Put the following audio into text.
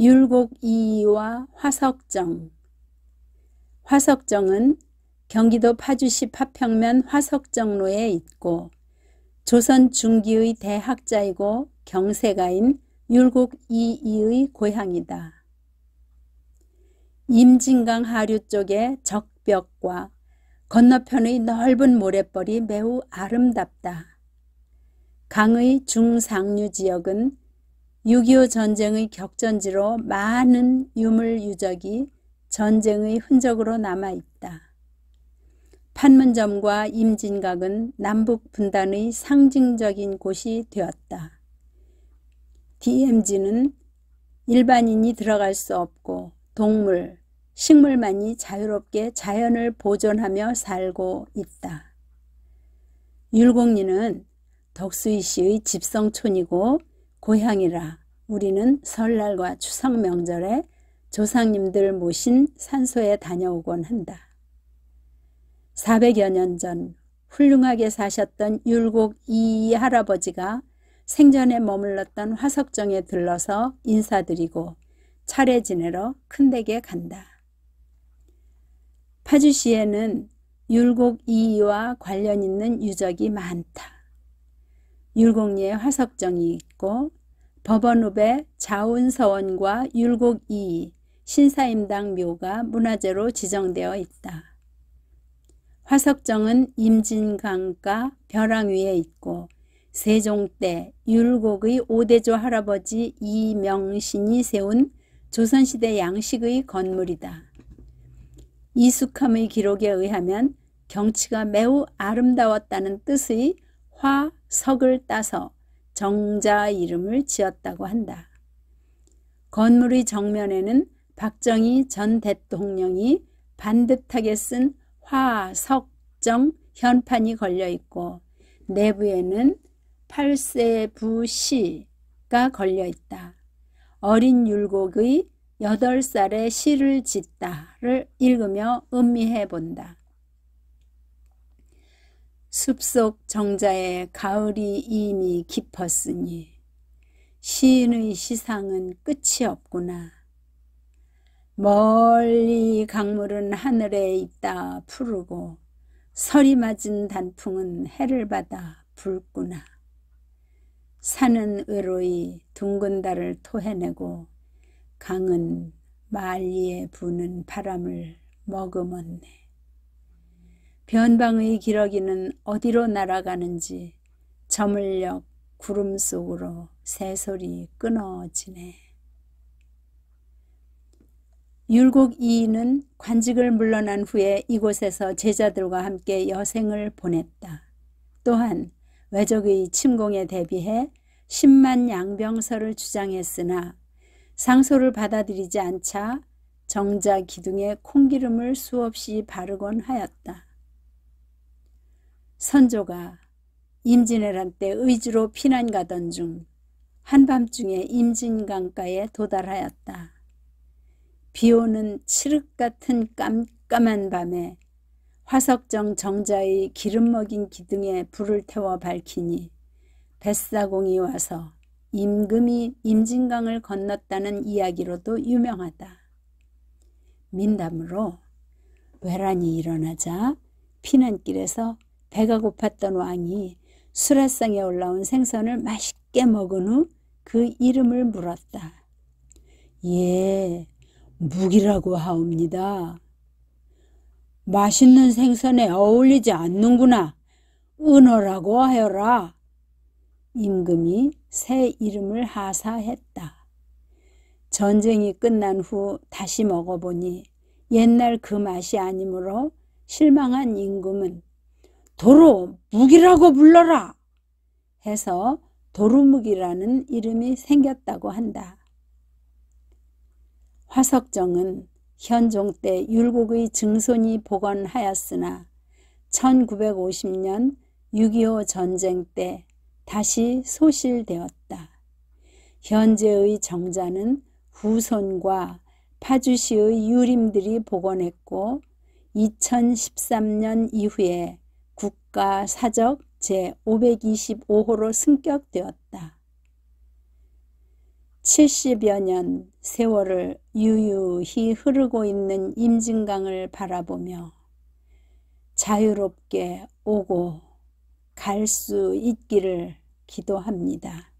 율곡 2와 화석정 화석정은 경기도 파주시 파평면 화석정로에 있고 조선 중기의 대학자이고 경세가인 율곡 2이의 고향이다. 임진강 하류 쪽의 적벽과 건너편의 넓은 모래벌이 매우 아름답다. 강의 중상류 지역은 6.25 전쟁의 격전지로 많은 유물 유적이 전쟁의 흔적으로 남아 있다. 판문점과 임진각은 남북 분단의 상징적인 곳이 되었다. DMZ는 일반인이 들어갈 수 없고 동물, 식물만이 자유롭게 자연을 보존하며 살고 있다. 율곡리는 덕수이 씨의 집성촌이고 고향이라 우리는 설날과 추석 명절에 조상님들 모신 산소에 다녀오곤 한다. 400여 년 전 훌륭하게 사셨던 율곡 이 할아버지가 생전에 머물렀던 화석정에 들러서 인사드리고 차례 지내러 큰 댁에 간다. 파주시에는 율곡 이와 관련 있는 유적이 많다. 율곡리에 화석정이 있고 법원읍의 자운서원과 율곡 2, 신사임당 묘가 문화재로 지정되어 있다. 화석정은 임진강가 벼랑 위에 있고 세종 때 율곡의 오대조 할아버지 이명신이 세운 조선시대 양식의 건물이다. 이숙함의 기록에 의하면 경치가 매우 아름다웠다는 뜻의 화석을 따서 정자 이름을 지었다고 한다. 건물의 정면에는 박정희 전 대통령이 반듯하게 쓴 화, 석, 정 현판이 걸려 있고 내부에는 팔세부시가 걸려 있다. 어린 율곡의 8살의 시를 짓다를 읽으며 음미해 본다. 숲속 정자의 가을이 이미 깊었으니 시인의 시상은 끝이 없구나. 멀리 강물은 하늘에 있다 푸르고 서리 맞은 단풍은 해를 받아 붉구나. 산은 의로이 둥근 달을 토해내고 강은 말리에 부는 바람을 머금었네. 변방의 기러기는 어디로 날아가는지 저물녘 구름 속으로 새소리 끊어지네. 율곡 이인은 관직을 물러난 후에 이곳에서 제자들과 함께 여생을 보냈다. 또한 외적의 침공에 대비해 10만 양병설을 주장했으나 상소를 받아들이지 않자 정자 기둥에 콩기름을 수없이 바르곤 하였다. 선조가 임진왜란 때 의주로 피난가던 중 한밤중에 임진강가에 도달하였다. 비오는 칠흑 같은 깜깜한 밤에 화석정 정자의 기름 먹인 기둥에 불을 태워 밝히니 뱃사공이 와서 임금이 임진강을 건넜다는 이야기로도 유명하다. 민담으로 외란이 일어나자 피난길에서 배가 고팠던 왕이 수라성에 올라온 생선을 맛있게 먹은 후 그 이름을 물었다. 예, 묵이라고 하옵니다. 맛있는 생선에 어울리지 않는구나. 은어라고 하여라. 임금이 새 이름을 하사했다. 전쟁이 끝난 후 다시 먹어보니 옛날 그 맛이 아니므로 실망한 임금은 도로 무기라고 불러라 해서 도루묵이라는 이름이 생겼다고 한다. 화석정은 현종 때 율곡의 증손이 복원하였으나 1950년 6.25 전쟁 때 다시 소실되었다. 현재의 정자는 후손과 파주시의 유림들이 복원했고 2013년 이후에 국가 사적 제525호로 승격되었다. 70여 년 세월을 유유히 흐르고 있는 임진강을 바라보며 자유롭게 오고 갈 수 있기를 기도합니다.